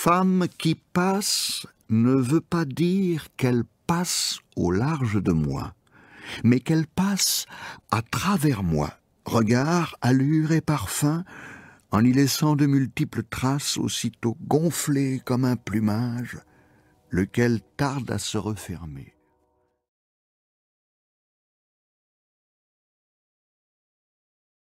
femme qui passe ne veut pas dire qu'elle passe au large de moi, mais qu'elle passe à travers moi, regard, allure et parfum, en y laissant de multiples traces aussitôt gonflées comme un plumage, lequel tarde à se refermer.